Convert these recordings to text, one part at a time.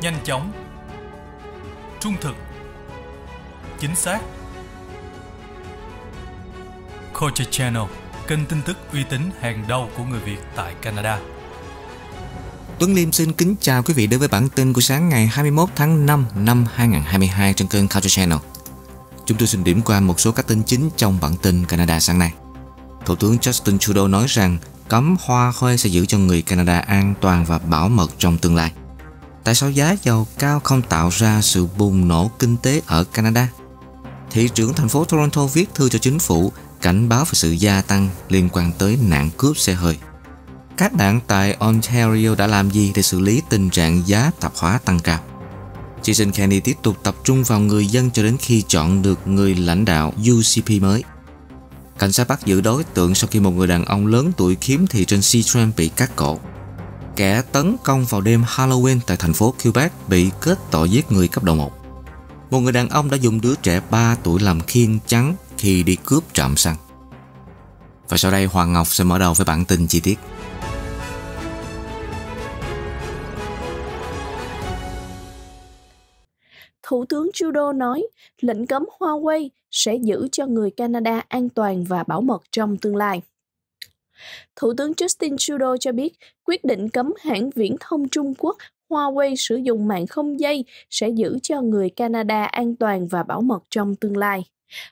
nhanh chóng trung thực chính xác Culture Channel, kênh tin tức uy tín hàng đầu của người Việt tại Canada. Tuấn Liêm xin kính chào quý vị đến với bản tin của sáng ngày 21 tháng 5 năm 2022 trên kênh Culture Channel. Chúng tôi xin điểm qua một số các tin chính trong bản tin Canada sáng nay. Thủ tướng Justin Trudeau nói rằng cấm hoa khôi sẽ giữ cho người Canada an toàn và bảo mật trong tương lai tại sao giá dầu cao không tạo ra sự bùng nổ kinh tế ở Canada? Thị trưởng thành phố Toronto viết thư cho chính phủ cảnh báo về sự gia tăng liên quan tới nạn cướp xe hơi. Các đảng tại Ontario đã làm gì để xử lý tình trạng giá tạp hóa tăng cao? Jason Kenney tiếp tục tập trung vào người dân cho đến khi chọn được người lãnh đạo UCP mới. Cảnh sát bắt giữ đối tượng sau khi một người đàn ông lớn tuổi kiếm thị trên Seatrans bị cắt cổ kẻ tấn công vào đêm Halloween tại thành phố Quebec bị kết tội giết người cấp độ 1. Một người đàn ông đã dùng đứa trẻ 3 tuổi làm khiên trắng khi đi cướp trạm xăng. Và sau đây Hoàng Ngọc sẽ mở đầu với bản tin chi tiết. Thủ tướng Trudeau nói lệnh cấm Huawei sẽ giữ cho người Canada an toàn và bảo mật trong tương lai. Thủ tướng Justin Trudeau cho biết quyết định cấm hãng viễn thông Trung Quốc Huawei sử dụng mạng không dây sẽ giữ cho người Canada an toàn và bảo mật trong tương lai.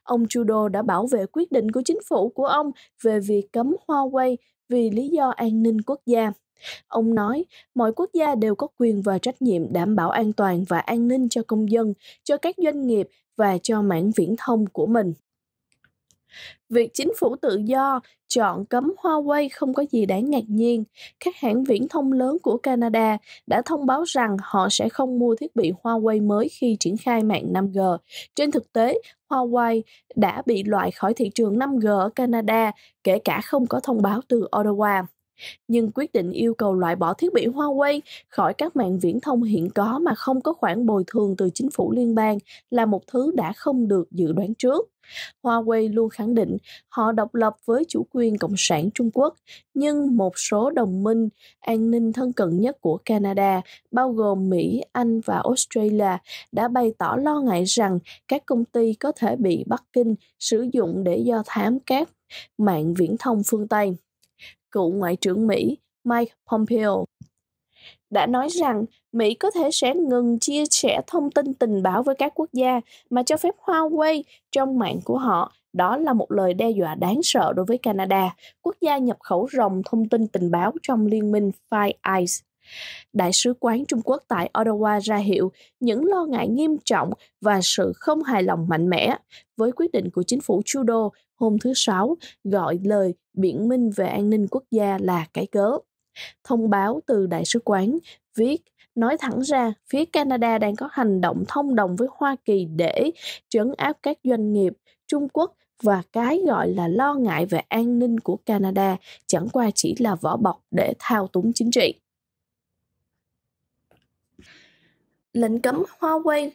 Ông Trudeau đã bảo vệ quyết định của chính phủ của ông về việc cấm Huawei vì lý do an ninh quốc gia. Ông nói, mọi quốc gia đều có quyền và trách nhiệm đảm bảo an toàn và an ninh cho công dân, cho các doanh nghiệp và cho mạng viễn thông của mình. Việc chính phủ tự do chọn cấm Huawei không có gì đáng ngạc nhiên. Các hãng viễn thông lớn của Canada đã thông báo rằng họ sẽ không mua thiết bị Huawei mới khi triển khai mạng 5G. Trên thực tế, Huawei đã bị loại khỏi thị trường 5G ở Canada, kể cả không có thông báo từ Ottawa nhưng quyết định yêu cầu loại bỏ thiết bị Huawei khỏi các mạng viễn thông hiện có mà không có khoản bồi thường từ chính phủ liên bang là một thứ đã không được dự đoán trước. Huawei luôn khẳng định họ độc lập với chủ quyền Cộng sản Trung Quốc, nhưng một số đồng minh an ninh thân cận nhất của Canada, bao gồm Mỹ, Anh và Australia, đã bày tỏ lo ngại rằng các công ty có thể bị Bắc Kinh sử dụng để do thám các mạng viễn thông phương Tây cựu Ngoại trưởng Mỹ Mike Pompeo, đã nói rằng Mỹ có thể sẽ ngừng chia sẻ thông tin tình báo với các quốc gia mà cho phép Huawei trong mạng của họ. Đó là một lời đe dọa đáng sợ đối với Canada, quốc gia nhập khẩu rồng thông tin tình báo trong liên minh Five Eyes. Đại sứ quán Trung Quốc tại Ottawa ra hiệu những lo ngại nghiêm trọng và sự không hài lòng mạnh mẽ với quyết định của chính phủ Trudeau hôm thứ Sáu gọi lời biện minh về an ninh quốc gia là cái cớ. Thông báo từ Đại sứ quán viết Nói thẳng ra, phía Canada đang có hành động thông đồng với Hoa Kỳ để trấn áp các doanh nghiệp Trung Quốc và cái gọi là lo ngại về an ninh của Canada chẳng qua chỉ là vỏ bọc để thao túng chính trị. Lệnh cấm Huawei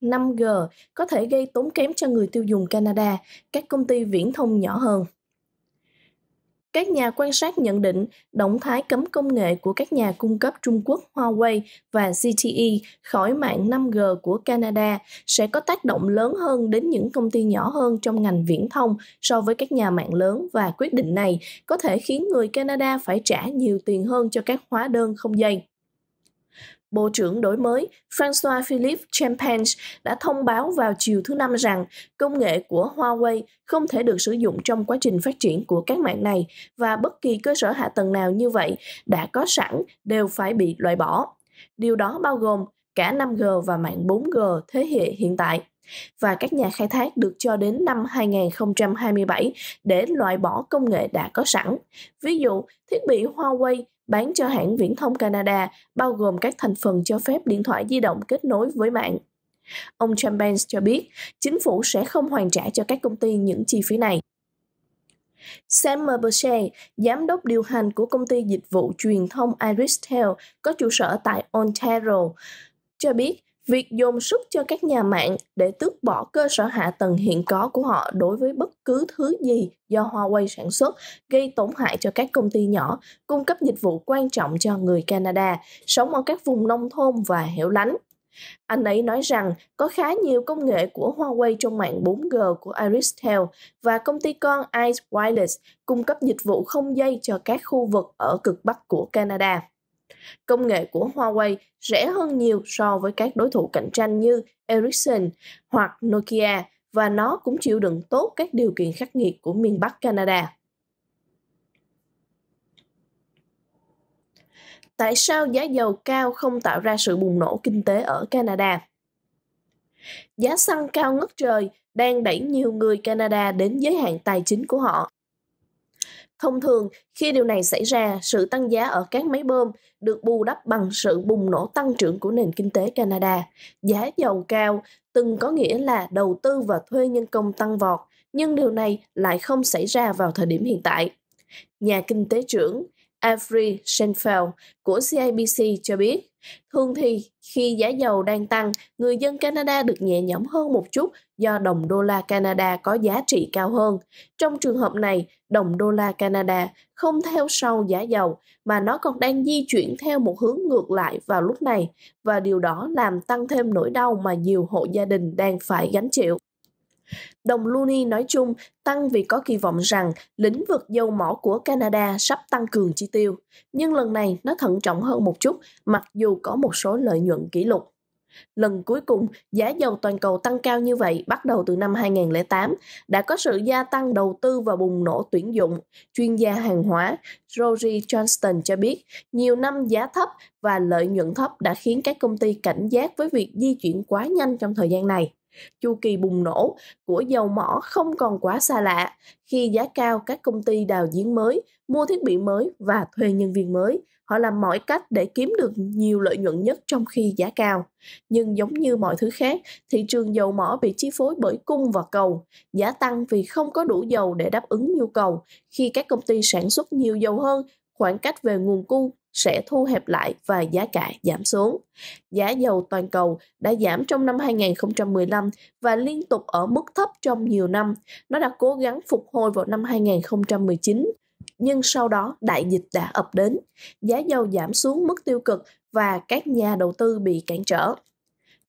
5G có thể gây tốn kém cho người tiêu dùng Canada, các công ty viễn thông nhỏ hơn. Các nhà quan sát nhận định động thái cấm công nghệ của các nhà cung cấp Trung Quốc Huawei và ZTE khỏi mạng 5G của Canada sẽ có tác động lớn hơn đến những công ty nhỏ hơn trong ngành viễn thông so với các nhà mạng lớn và quyết định này có thể khiến người Canada phải trả nhiều tiền hơn cho các hóa đơn không dây. Bộ trưởng đổi mới François-Philippe Champagne đã thông báo vào chiều thứ Năm rằng công nghệ của Huawei không thể được sử dụng trong quá trình phát triển của các mạng này và bất kỳ cơ sở hạ tầng nào như vậy đã có sẵn đều phải bị loại bỏ. Điều đó bao gồm cả 5G và mạng 4G thế hệ hiện tại và các nhà khai thác được cho đến năm 2027 để loại bỏ công nghệ đã có sẵn. Ví dụ, thiết bị Huawei bán cho hãng viễn thông Canada, bao gồm các thành phần cho phép điện thoại di động kết nối với mạng. Ông Chambers cho biết, chính phủ sẽ không hoàn trả cho các công ty những chi phí này. Sam Merbershay, giám đốc điều hành của công ty dịch vụ truyền thông Iristel có trụ sở tại Ontario, cho biết Việc dồn sức cho các nhà mạng để tước bỏ cơ sở hạ tầng hiện có của họ đối với bất cứ thứ gì do Huawei sản xuất gây tổn hại cho các công ty nhỏ, cung cấp dịch vụ quan trọng cho người Canada, sống ở các vùng nông thôn và hẻo lánh. Anh ấy nói rằng có khá nhiều công nghệ của Huawei trong mạng 4G của Iristel và công ty con Ice Wireless cung cấp dịch vụ không dây cho các khu vực ở cực bắc của Canada. Công nghệ của Huawei rẻ hơn nhiều so với các đối thủ cạnh tranh như Ericsson hoặc Nokia và nó cũng chịu đựng tốt các điều kiện khắc nghiệt của miền Bắc Canada. Tại sao giá dầu cao không tạo ra sự bùng nổ kinh tế ở Canada? Giá xăng cao ngất trời đang đẩy nhiều người Canada đến giới hạn tài chính của họ Thông thường, khi điều này xảy ra, sự tăng giá ở các máy bơm được bù đắp bằng sự bùng nổ tăng trưởng của nền kinh tế Canada. Giá dầu cao từng có nghĩa là đầu tư và thuê nhân công tăng vọt, nhưng điều này lại không xảy ra vào thời điểm hiện tại. Nhà kinh tế trưởng Avery Shenfeld của CIBC cho biết, Thường thì khi giá dầu đang tăng, người dân Canada được nhẹ nhõm hơn một chút do đồng đô la Canada có giá trị cao hơn. Trong trường hợp này, đồng đô la Canada không theo sau giá dầu mà nó còn đang di chuyển theo một hướng ngược lại vào lúc này và điều đó làm tăng thêm nỗi đau mà nhiều hộ gia đình đang phải gánh chịu. Đồng loonie nói chung tăng vì có kỳ vọng rằng lĩnh vực dầu mỏ của Canada sắp tăng cường chi tiêu, nhưng lần này nó thận trọng hơn một chút mặc dù có một số lợi nhuận kỷ lục. Lần cuối cùng, giá dầu toàn cầu tăng cao như vậy bắt đầu từ năm 2008, đã có sự gia tăng đầu tư và bùng nổ tuyển dụng. Chuyên gia hàng hóa Rory Johnston cho biết, nhiều năm giá thấp và lợi nhuận thấp đã khiến các công ty cảnh giác với việc di chuyển quá nhanh trong thời gian này. Chu kỳ bùng nổ của dầu mỏ không còn quá xa lạ khi giá cao các công ty đào giếng mới, mua thiết bị mới và thuê nhân viên mới. Họ làm mọi cách để kiếm được nhiều lợi nhuận nhất trong khi giá cao. Nhưng giống như mọi thứ khác, thị trường dầu mỏ bị chi phối bởi cung và cầu. Giá tăng vì không có đủ dầu để đáp ứng nhu cầu khi các công ty sản xuất nhiều dầu hơn khoảng cách về nguồn cung sẽ thu hẹp lại và giá cả giảm xuống. Giá dầu toàn cầu đã giảm trong năm 2015 và liên tục ở mức thấp trong nhiều năm. Nó đã cố gắng phục hồi vào năm 2019, nhưng sau đó đại dịch đã ập đến. Giá dầu giảm xuống mức tiêu cực và các nhà đầu tư bị cản trở.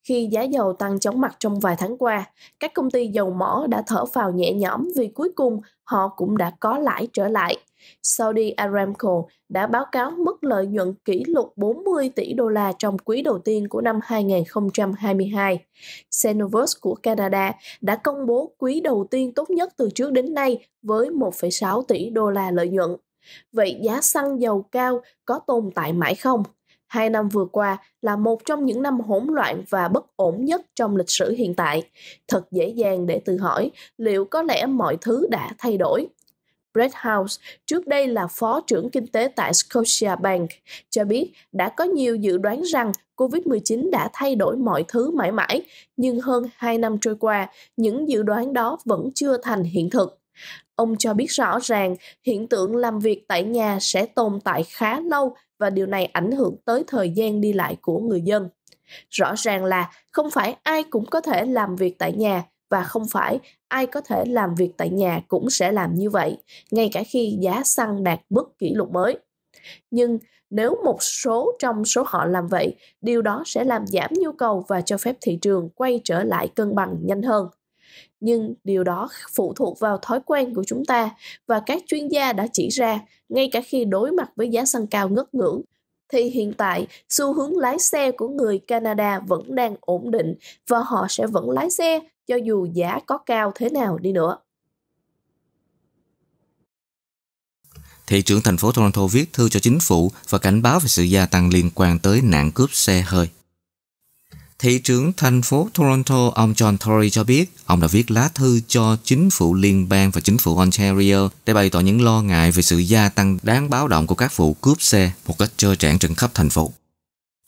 Khi giá dầu tăng chóng mặt trong vài tháng qua, các công ty dầu mỏ đã thở phào nhẹ nhõm vì cuối cùng họ cũng đã có lãi trở lại. Saudi Aramco đã báo cáo mức lợi nhuận kỷ lục 40 tỷ đô la trong quý đầu tiên của năm 2022. Cenovus của Canada đã công bố quý đầu tiên tốt nhất từ trước đến nay với 1,6 tỷ đô la lợi nhuận. Vậy giá xăng dầu cao có tồn tại mãi không? hai năm vừa qua là một trong những năm hỗn loạn và bất ổn nhất trong lịch sử hiện tại. Thật dễ dàng để tự hỏi liệu có lẽ mọi thứ đã thay đổi. Breadhouse, trước đây là phó trưởng kinh tế tại Scotia Bank, cho biết đã có nhiều dự đoán rằng COVID-19 đã thay đổi mọi thứ mãi mãi, nhưng hơn 2 năm trôi qua, những dự đoán đó vẫn chưa thành hiện thực. Ông cho biết rõ ràng hiện tượng làm việc tại nhà sẽ tồn tại khá lâu và điều này ảnh hưởng tới thời gian đi lại của người dân. Rõ ràng là không phải ai cũng có thể làm việc tại nhà và không phải ai có thể làm việc tại nhà cũng sẽ làm như vậy, ngay cả khi giá xăng đạt mức kỷ lục mới. Nhưng nếu một số trong số họ làm vậy, điều đó sẽ làm giảm nhu cầu và cho phép thị trường quay trở lại cân bằng nhanh hơn. Nhưng điều đó phụ thuộc vào thói quen của chúng ta và các chuyên gia đã chỉ ra, ngay cả khi đối mặt với giá xăng cao ngất ngưỡng, thì hiện tại xu hướng lái xe của người Canada vẫn đang ổn định và họ sẽ vẫn lái xe cho dù giá có cao thế nào đi nữa. Thị trưởng thành phố Toronto viết thư cho chính phủ và cảnh báo về sự gia tăng liên quan tới nạn cướp xe hơi. Thị trưởng thành phố Toronto ông John Tory cho biết ông đã viết lá thư cho chính phủ liên bang và chính phủ Ontario để bày tỏ những lo ngại về sự gia tăng đáng báo động của các vụ cướp xe một cách trơ trẽn trên khắp thành phố.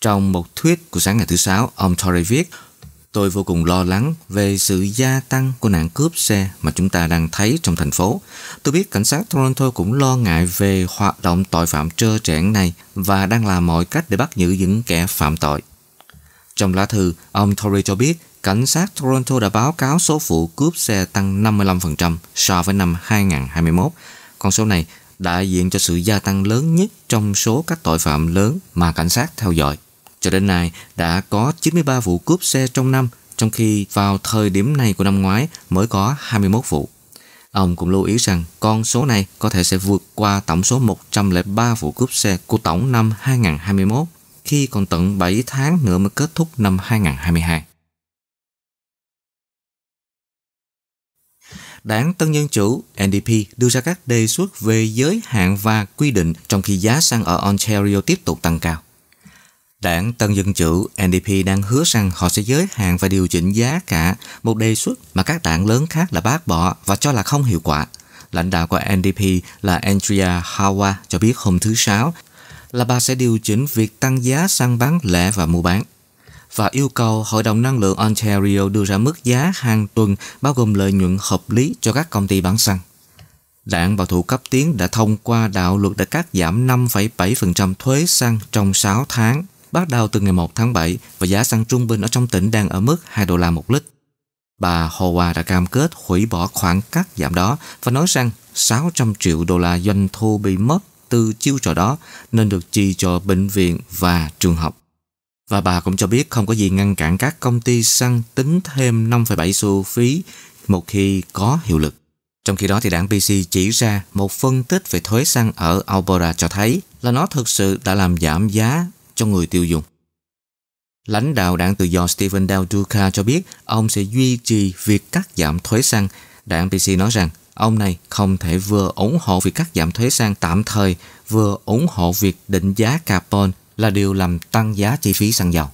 Trong một thuyết của sáng ngày thứ Sáu, ông Tory viết Tôi vô cùng lo lắng về sự gia tăng của nạn cướp xe mà chúng ta đang thấy trong thành phố. Tôi biết cảnh sát Toronto cũng lo ngại về hoạt động tội phạm trơ trẽn này và đang làm mọi cách để bắt giữ những kẻ phạm tội. Trong lá thư, ông Tory cho biết cảnh sát Toronto đã báo cáo số vụ cướp xe tăng 55% so với năm 2021. Con số này đại diện cho sự gia tăng lớn nhất trong số các tội phạm lớn mà cảnh sát theo dõi. Cho đến nay đã có 93 vụ cướp xe trong năm, trong khi vào thời điểm này của năm ngoái mới có 21 vụ. Ông cũng lưu ý rằng con số này có thể sẽ vượt qua tổng số 103 vụ cướp xe của tổng năm 2021 khi còn tận 7 tháng nữa mới kết thúc năm 2022. Đảng Tân Nhân Chủ NDP đưa ra các đề xuất về giới hạn và quy định trong khi giá xăng ở Ontario tiếp tục tăng cao. Đảng Tân Dân Chủ NDP đang hứa rằng họ sẽ giới hạn và điều chỉnh giá cả một đề xuất mà các đảng lớn khác là bác bỏ và cho là không hiệu quả. Lãnh đạo của NDP là Andrea Hawa cho biết hôm thứ Sáu là bà sẽ điều chỉnh việc tăng giá xăng bán lẻ và mua bán và yêu cầu Hội đồng Năng lượng Ontario đưa ra mức giá hàng tuần bao gồm lợi nhuận hợp lý cho các công ty bán xăng. Đảng bảo thủ cấp tiến đã thông qua đạo luật để cắt giảm 5,7% thuế xăng trong 6 tháng bắt đầu từ ngày 1 tháng 7 và giá xăng trung bình ở trong tỉnh đang ở mức 2 đô la một lít. Bà Hoa đã cam kết hủy bỏ khoảng cắt giảm đó và nói rằng 600 triệu đô la doanh thu bị mất từ chiêu trò đó nên được chi cho bệnh viện và trường học. Và bà cũng cho biết không có gì ngăn cản các công ty xăng tính thêm 5,7 xu phí một khi có hiệu lực. Trong khi đó thì đảng PC chỉ ra một phân tích về thuế xăng ở Alberta cho thấy là nó thực sự đã làm giảm giá cho người tiêu dùng. Lãnh đạo đảng tự do Stephen Del Duca cho biết ông sẽ duy trì việc cắt giảm thuế xăng. Đảng PC nói rằng ông này không thể vừa ủng hộ việc cắt giảm thuế xăng tạm thời, vừa ủng hộ việc định giá carbon là điều làm tăng giá chi phí xăng dầu.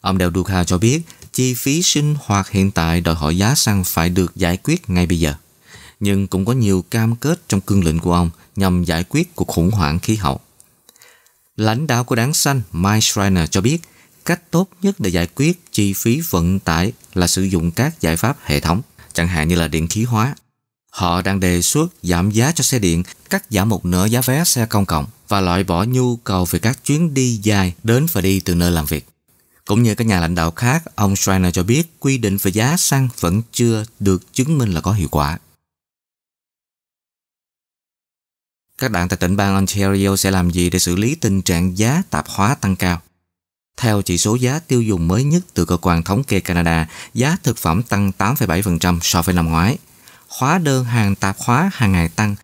Ông Del Duca cho biết chi phí sinh hoạt hiện tại đòi hỏi giá xăng phải được giải quyết ngay bây giờ. Nhưng cũng có nhiều cam kết trong cương lĩnh của ông nhằm giải quyết cuộc khủng hoảng khí hậu. Lãnh đạo của đảng xanh Mike Schreiner cho biết cách tốt nhất để giải quyết chi phí vận tải là sử dụng các giải pháp hệ thống, chẳng hạn như là điện khí hóa. Họ đang đề xuất giảm giá cho xe điện, cắt giảm một nửa giá vé xe công cộng và loại bỏ nhu cầu về các chuyến đi dài đến và đi từ nơi làm việc. Cũng như các nhà lãnh đạo khác, ông Schreiner cho biết quy định về giá xăng vẫn chưa được chứng minh là có hiệu quả. các đảng tại tỉnh bang Ontario sẽ làm gì để xử lý tình trạng giá tạp hóa tăng cao? Theo chỉ số giá tiêu dùng mới nhất từ Cơ quan Thống kê Canada, giá thực phẩm tăng 8,7% so với năm ngoái. Hóa đơn hàng tạp hóa hàng ngày tăng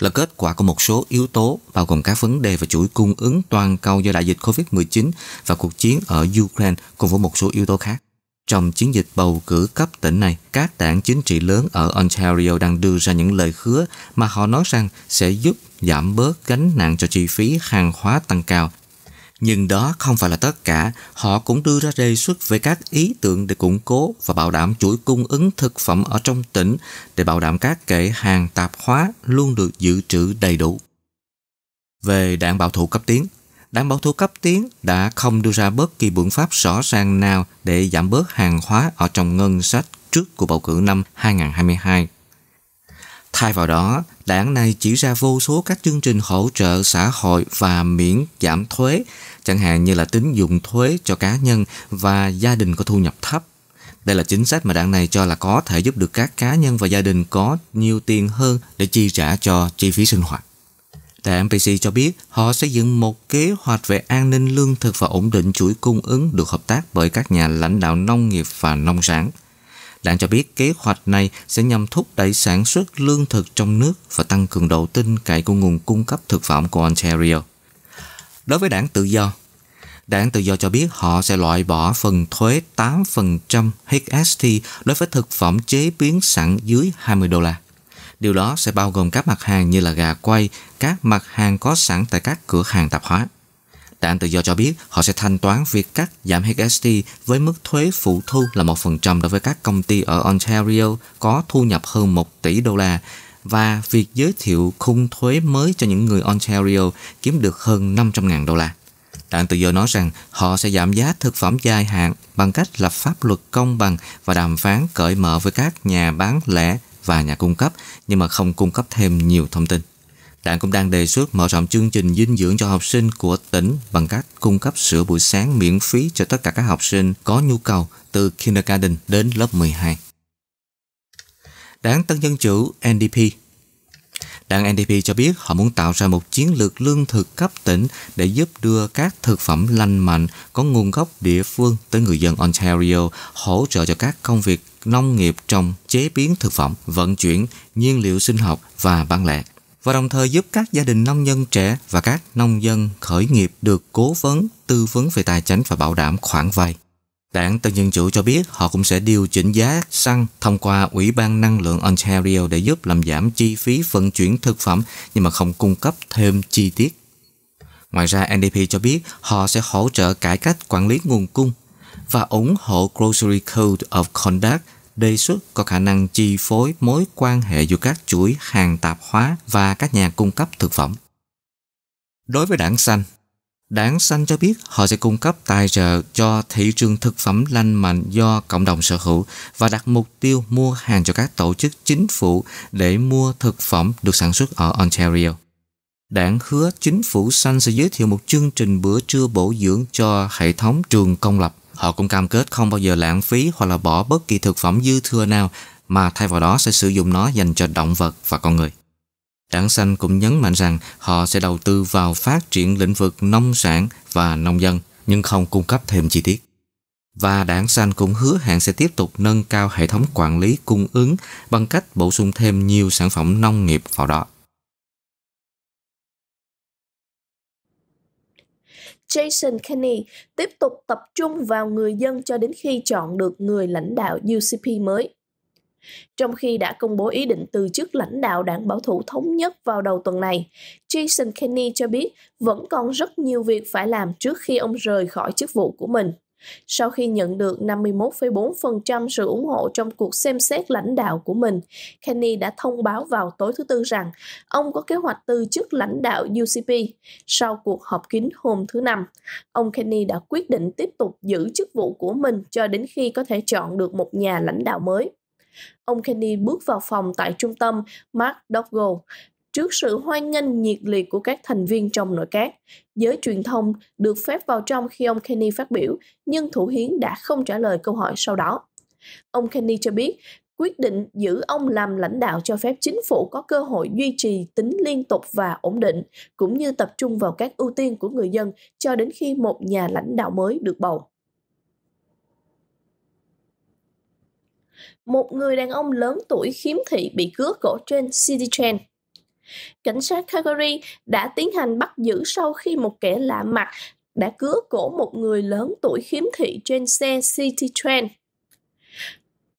là kết quả của một số yếu tố bao gồm các vấn đề về chuỗi cung ứng toàn cầu do đại dịch COVID-19 và cuộc chiến ở Ukraine cùng với một số yếu tố khác. Trong chiến dịch bầu cử cấp tỉnh này, các đảng chính trị lớn ở Ontario đang đưa ra những lời hứa mà họ nói rằng sẽ giúp giảm bớt gánh nặng cho chi phí hàng hóa tăng cao. Nhưng đó không phải là tất cả, họ cũng đưa ra đề xuất về các ý tưởng để củng cố và bảo đảm chuỗi cung ứng thực phẩm ở trong tỉnh để bảo đảm các kệ hàng tạp hóa luôn được dự trữ đầy đủ. Về đảng bảo thủ cấp tiến, đảng bảo thủ cấp tiến đã không đưa ra bất kỳ biện pháp rõ ràng nào để giảm bớt hàng hóa ở trong ngân sách trước của bầu cử năm 2022. Thay vào đó, đảng này chỉ ra vô số các chương trình hỗ trợ xã hội và miễn giảm thuế, chẳng hạn như là tín dụng thuế cho cá nhân và gia đình có thu nhập thấp. Đây là chính sách mà đảng này cho là có thể giúp được các cá nhân và gia đình có nhiều tiền hơn để chi trả cho chi phí sinh hoạt. Tại MPC cho biết họ xây dựng một kế hoạch về an ninh lương thực và ổn định chuỗi cung ứng được hợp tác bởi các nhà lãnh đạo nông nghiệp và nông sản. Đảng cho biết kế hoạch này sẽ nhằm thúc đẩy sản xuất lương thực trong nước và tăng cường độ tin cậy của nguồn cung cấp thực phẩm của Ontario. Đối với đảng tự do, Đảng Tự do cho biết họ sẽ loại bỏ phần thuế 8% HST đối với thực phẩm chế biến sẵn dưới 20 đô la. Điều đó sẽ bao gồm các mặt hàng như là gà quay, các mặt hàng có sẵn tại các cửa hàng tạp hóa. Đảng tự do cho biết họ sẽ thanh toán việc cắt giảm HST với mức thuế phụ thu là 1% đối với các công ty ở Ontario có thu nhập hơn 1 tỷ đô la và việc giới thiệu khung thuế mới cho những người Ontario kiếm được hơn 500.000 đô la. Đảng Tự do nói rằng họ sẽ giảm giá thực phẩm dài hạn bằng cách lập pháp luật công bằng và đàm phán cởi mở với các nhà bán lẻ và nhà cung cấp, nhưng mà không cung cấp thêm nhiều thông tin. Đảng cũng đang đề xuất mở rộng chương trình dinh dưỡng cho học sinh của tỉnh bằng cách cung cấp sữa buổi sáng miễn phí cho tất cả các học sinh có nhu cầu từ kindergarten đến lớp 12. Đảng Tân Dân Chủ NDP Đảng NDP cho biết họ muốn tạo ra một chiến lược lương thực cấp tỉnh để giúp đưa các thực phẩm lành mạnh có nguồn gốc địa phương tới người dân Ontario, hỗ trợ cho các công việc nông nghiệp trong chế biến thực phẩm, vận chuyển, nhiên liệu sinh học và bán lẻ và đồng thời giúp các gia đình nông dân trẻ và các nông dân khởi nghiệp được cố vấn, tư vấn về tài chính và bảo đảm khoản vay. Đảng Tân Dân Chủ cho biết họ cũng sẽ điều chỉnh giá xăng thông qua Ủy ban Năng lượng Ontario để giúp làm giảm chi phí vận chuyển thực phẩm nhưng mà không cung cấp thêm chi tiết. Ngoài ra, NDP cho biết họ sẽ hỗ trợ cải cách quản lý nguồn cung và ủng hộ Grocery Code of Conduct đề xuất có khả năng chi phối mối quan hệ giữa các chuỗi hàng tạp hóa và các nhà cung cấp thực phẩm. Đối với đảng xanh, Đảng Xanh cho biết họ sẽ cung cấp tài trợ cho thị trường thực phẩm lành mạnh do cộng đồng sở hữu và đặt mục tiêu mua hàng cho các tổ chức chính phủ để mua thực phẩm được sản xuất ở Ontario. Đảng hứa chính phủ xanh sẽ giới thiệu một chương trình bữa trưa bổ dưỡng cho hệ thống trường công lập. Họ cũng cam kết không bao giờ lãng phí hoặc là bỏ bất kỳ thực phẩm dư thừa nào mà thay vào đó sẽ sử dụng nó dành cho động vật và con người. Đảng Xanh cũng nhấn mạnh rằng họ sẽ đầu tư vào phát triển lĩnh vực nông sản và nông dân, nhưng không cung cấp thêm chi tiết. Và đảng Xanh cũng hứa hẹn sẽ tiếp tục nâng cao hệ thống quản lý cung ứng bằng cách bổ sung thêm nhiều sản phẩm nông nghiệp vào đó. Jason Kenney tiếp tục tập trung vào người dân cho đến khi chọn được người lãnh đạo UCP mới. Trong khi đã công bố ý định từ chức lãnh đạo đảng bảo thủ thống nhất vào đầu tuần này, Jason Kenney cho biết vẫn còn rất nhiều việc phải làm trước khi ông rời khỏi chức vụ của mình. Sau khi nhận được 51,4% sự ủng hộ trong cuộc xem xét lãnh đạo của mình, Kenny đã thông báo vào tối thứ Tư rằng ông có kế hoạch từ chức lãnh đạo UCP. Sau cuộc họp kín hôm thứ Năm, ông Kenny đã quyết định tiếp tục giữ chức vụ của mình cho đến khi có thể chọn được một nhà lãnh đạo mới. Ông Kenny bước vào phòng tại trung tâm Mark Doggo trước sự hoan nghênh nhiệt liệt của các thành viên trong nội các. Giới truyền thông được phép vào trong khi ông Kenny phát biểu, nhưng thủ hiến đã không trả lời câu hỏi sau đó. Ông Kenny cho biết quyết định giữ ông làm lãnh đạo cho phép chính phủ có cơ hội duy trì tính liên tục và ổn định, cũng như tập trung vào các ưu tiên của người dân cho đến khi một nhà lãnh đạo mới được bầu. Một người đàn ông lớn tuổi khiếm thị bị cướp cổ trên City Train. Cảnh sát Calgary đã tiến hành bắt giữ sau khi một kẻ lạ mặt đã cướp cổ một người lớn tuổi khiếm thị trên xe City Train.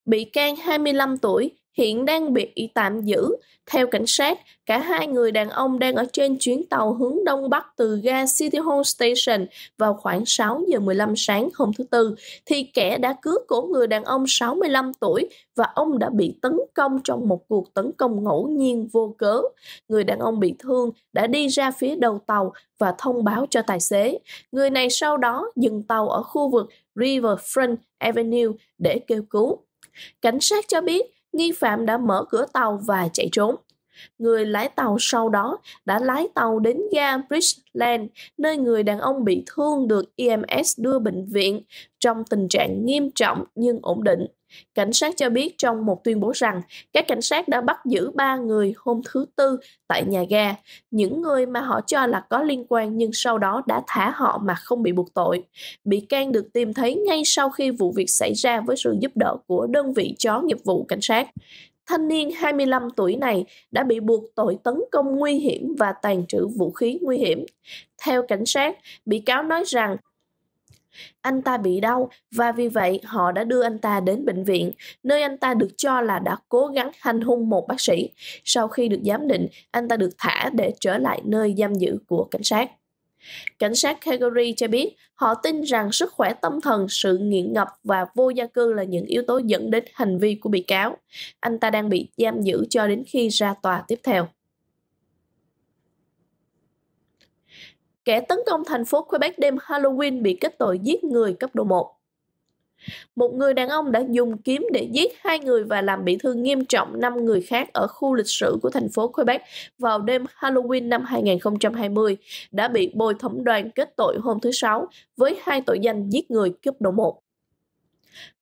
Bị can 25 tuổi hiện đang bị tạm giữ. Theo cảnh sát, cả hai người đàn ông đang ở trên chuyến tàu hướng Đông Bắc từ ga City Hall Station vào khoảng 6 giờ 15 sáng hôm thứ Tư, thì kẻ đã cướp của người đàn ông 65 tuổi và ông đã bị tấn công trong một cuộc tấn công ngẫu nhiên vô cớ. Người đàn ông bị thương đã đi ra phía đầu tàu và thông báo cho tài xế. Người này sau đó dừng tàu ở khu vực Riverfront Avenue để kêu cứu. Cảnh sát cho biết nghi phạm đã mở cửa tàu và chạy trốn. Người lái tàu sau đó đã lái tàu đến ga Bridgeland, nơi người đàn ông bị thương được EMS đưa bệnh viện trong tình trạng nghiêm trọng nhưng ổn định. Cảnh sát cho biết trong một tuyên bố rằng các cảnh sát đã bắt giữ ba người hôm thứ Tư tại nhà ga, những người mà họ cho là có liên quan nhưng sau đó đã thả họ mà không bị buộc tội. Bị can được tìm thấy ngay sau khi vụ việc xảy ra với sự giúp đỡ của đơn vị chó nghiệp vụ cảnh sát. Thanh niên 25 tuổi này đã bị buộc tội tấn công nguy hiểm và tàn trữ vũ khí nguy hiểm. Theo cảnh sát, bị cáo nói rằng anh ta bị đau và vì vậy họ đã đưa anh ta đến bệnh viện, nơi anh ta được cho là đã cố gắng hành hung một bác sĩ. Sau khi được giám định, anh ta được thả để trở lại nơi giam giữ của cảnh sát. Cảnh sát Calgary cho biết họ tin rằng sức khỏe tâm thần, sự nghiện ngập và vô gia cư là những yếu tố dẫn đến hành vi của bị cáo. Anh ta đang bị giam giữ cho đến khi ra tòa tiếp theo. kẻ tấn công thành phố Quebec đêm Halloween bị kết tội giết người cấp độ 1. Một người đàn ông đã dùng kiếm để giết hai người và làm bị thương nghiêm trọng năm người khác ở khu lịch sử của thành phố Quebec vào đêm Halloween năm 2020 đã bị bồi thẩm đoàn kết tội hôm thứ Sáu với hai tội danh giết người cấp độ 1.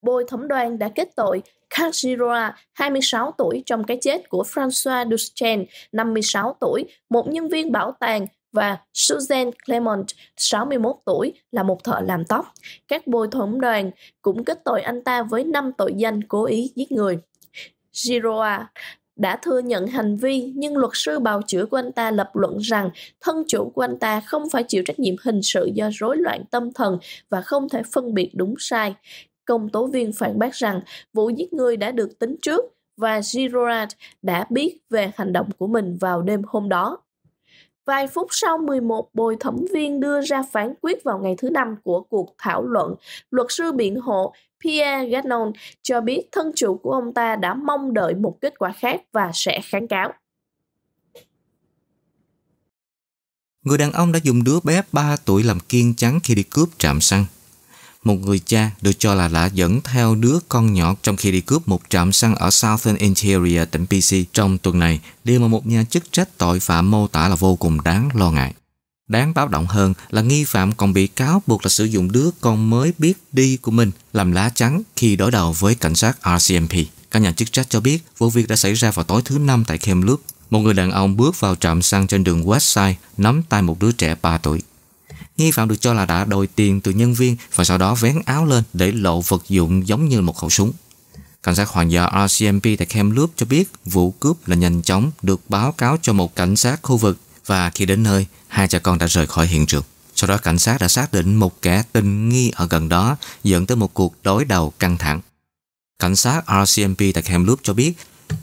Bồi thẩm đoàn đã kết tội Carl Giroa, 26 tuổi trong cái chết của François Duchesne, 56 tuổi, một nhân viên bảo tàng và Susan Clement, 61 tuổi, là một thợ làm tóc. Các bồi thẩm đoàn cũng kết tội anh ta với 5 tội danh cố ý giết người. Giroa đã thừa nhận hành vi nhưng luật sư bào chữa của anh ta lập luận rằng thân chủ của anh ta không phải chịu trách nhiệm hình sự do rối loạn tâm thần và không thể phân biệt đúng sai. Công tố viên phản bác rằng vụ giết người đã được tính trước và Giroud đã biết về hành động của mình vào đêm hôm đó. Vài phút sau 11 bồi thẩm viên đưa ra phán quyết vào ngày thứ năm của cuộc thảo luận, luật sư biện hộ Pierre Gagnon cho biết thân chủ của ông ta đã mong đợi một kết quả khác và sẽ kháng cáo. Người đàn ông đã dùng đứa bé 3 tuổi làm kiên trắng khi đi cướp trạm xăng một người cha được cho là đã dẫn theo đứa con nhỏ trong khi đi cướp một trạm xăng ở Southern Interior, tỉnh BC trong tuần này, điều mà một nhà chức trách tội phạm mô tả là vô cùng đáng lo ngại. Đáng báo động hơn là nghi phạm còn bị cáo buộc là sử dụng đứa con mới biết đi của mình làm lá chắn khi đối đầu với cảnh sát RCMP. Các nhà chức trách cho biết vụ việc đã xảy ra vào tối thứ Năm tại Kamloops. Một người đàn ông bước vào trạm xăng trên đường Westside nắm tay một đứa trẻ 3 tuổi. Nghi phạm được cho là đã đòi tiền từ nhân viên và sau đó vén áo lên để lộ vật dụng giống như một khẩu súng. Cảnh sát hoàng gia RCMP tại Kamloops cho biết vụ cướp là nhanh chóng được báo cáo cho một cảnh sát khu vực và khi đến nơi, hai cha con đã rời khỏi hiện trường. Sau đó cảnh sát đã xác định một kẻ tình nghi ở gần đó dẫn tới một cuộc đối đầu căng thẳng. Cảnh sát RCMP tại Kamloops cho biết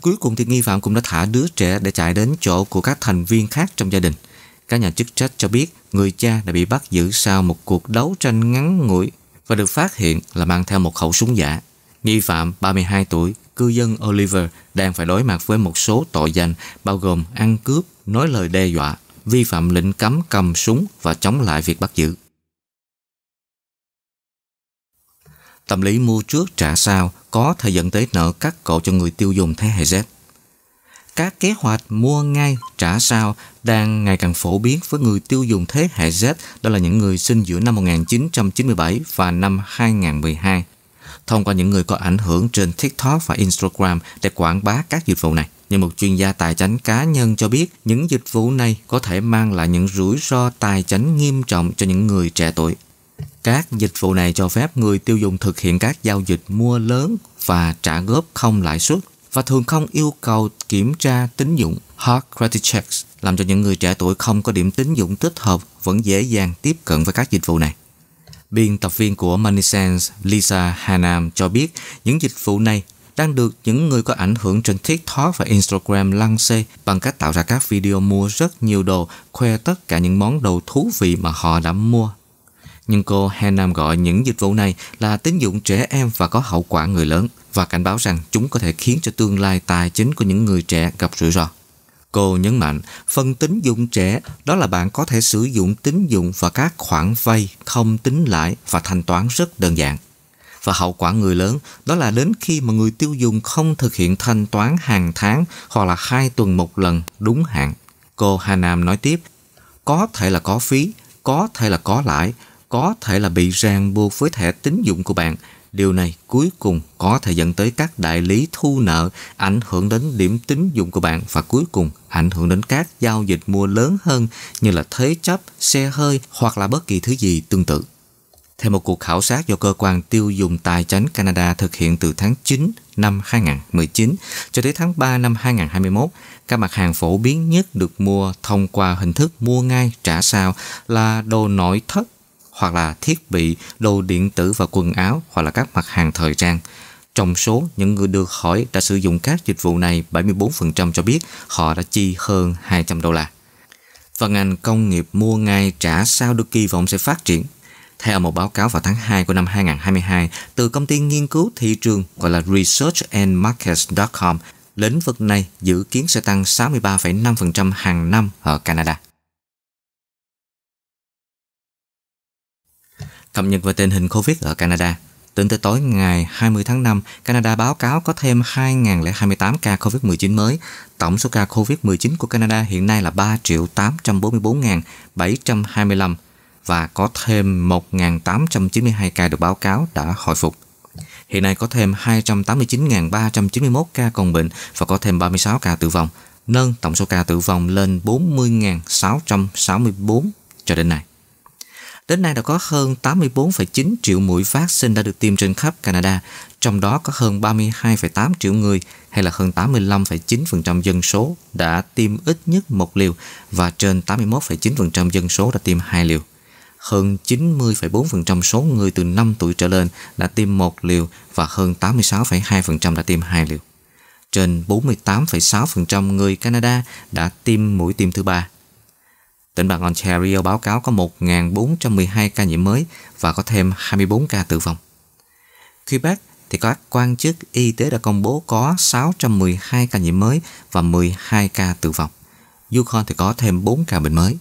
cuối cùng thì nghi phạm cũng đã thả đứa trẻ để chạy đến chỗ của các thành viên khác trong gia đình – các nhà chức trách cho biết người cha đã bị bắt giữ sau một cuộc đấu tranh ngắn ngủi và được phát hiện là mang theo một khẩu súng giả. Nghi phạm 32 tuổi, cư dân Oliver đang phải đối mặt với một số tội danh bao gồm ăn cướp, nói lời đe dọa, vi phạm lệnh cấm cầm súng và chống lại việc bắt giữ. Tâm lý mua trước trả sau có thể dẫn tới nợ cắt cổ cho người tiêu dùng thế hệ Z các kế hoạch mua ngay trả sau đang ngày càng phổ biến với người tiêu dùng thế hệ Z, đó là những người sinh giữa năm 1997 và năm 2012, thông qua những người có ảnh hưởng trên TikTok và Instagram để quảng bá các dịch vụ này. Nhưng một chuyên gia tài chính cá nhân cho biết những dịch vụ này có thể mang lại những rủi ro tài chính nghiêm trọng cho những người trẻ tuổi. Các dịch vụ này cho phép người tiêu dùng thực hiện các giao dịch mua lớn và trả góp không lãi suất và thường không yêu cầu kiểm tra tín dụng hard credit checks làm cho những người trẻ tuổi không có điểm tín dụng tích hợp vẫn dễ dàng tiếp cận với các dịch vụ này. Biên tập viên của MoneySense Lisa Hanam cho biết những dịch vụ này đang được những người có ảnh hưởng trên TikTok và Instagram lăng xê bằng cách tạo ra các video mua rất nhiều đồ, khoe tất cả những món đồ thú vị mà họ đã mua. Nhưng cô Hanam gọi những dịch vụ này là tín dụng trẻ em và có hậu quả người lớn và cảnh báo rằng chúng có thể khiến cho tương lai tài chính của những người trẻ gặp rủi ro. Cô nhấn mạnh, phần tín dụng trẻ đó là bạn có thể sử dụng tín dụng và các khoản vay không tính lãi và thanh toán rất đơn giản. Và hậu quả người lớn đó là đến khi mà người tiêu dùng không thực hiện thanh toán hàng tháng hoặc là hai tuần một lần đúng hạn. Cô Hà Nam nói tiếp, có thể là có phí, có thể là có lãi, có thể là bị ràng buộc với thẻ tín dụng của bạn Điều này cuối cùng có thể dẫn tới các đại lý thu nợ ảnh hưởng đến điểm tín dụng của bạn và cuối cùng ảnh hưởng đến các giao dịch mua lớn hơn như là thế chấp, xe hơi hoặc là bất kỳ thứ gì tương tự. Theo một cuộc khảo sát do Cơ quan Tiêu dùng Tài chính Canada thực hiện từ tháng 9 năm 2019 cho tới tháng 3 năm 2021, các mặt hàng phổ biến nhất được mua thông qua hình thức mua ngay trả sau là đồ nội thất hoặc là thiết bị, đồ điện tử và quần áo hoặc là các mặt hàng thời trang. Trong số những người được hỏi đã sử dụng các dịch vụ này, 74% cho biết họ đã chi hơn 200 đô la. Và ngành công nghiệp mua ngay trả sao được kỳ vọng sẽ phát triển. Theo một báo cáo vào tháng 2 của năm 2022 từ công ty nghiên cứu thị trường gọi là Research and Markets.com, lĩnh vực này dự kiến sẽ tăng 63,5% hàng năm ở Canada. Cập nhật về tình hình Covid ở Canada. Tính tới tối ngày 20 tháng 5, Canada báo cáo có thêm 2.028 ca COVID-19 mới. Tổng số ca COVID-19 của Canada hiện nay là 3 844.725 và có thêm 1.892 ca được báo cáo đã hồi phục. Hiện nay có thêm 289.391 ca còn bệnh và có thêm 36 ca tử vong, nâng tổng số ca tử vong lên 40.664 cho đến nay. Đến nay đã có hơn 84,9 triệu mũi vaccine đã được tiêm trên khắp Canada, trong đó có hơn 32,8 triệu người hay là hơn 85,9% dân số đã tiêm ít nhất một liều và trên 81,9% dân số đã tiêm hai liều. Hơn 90,4% số người từ 5 tuổi trở lên đã tiêm một liều và hơn 86,2% đã tiêm hai liều. Trên 48,6% người Canada đã tiêm mũi tiêm thứ ba Tỉnh bang Ontario báo cáo có 1.412 ca nhiễm mới và có thêm 24 ca tử vong. Quebec thì các quan chức y tế đã công bố có 612 ca nhiễm mới và 12 ca tử vong. Yukon thì có thêm 4 ca bệnh mới.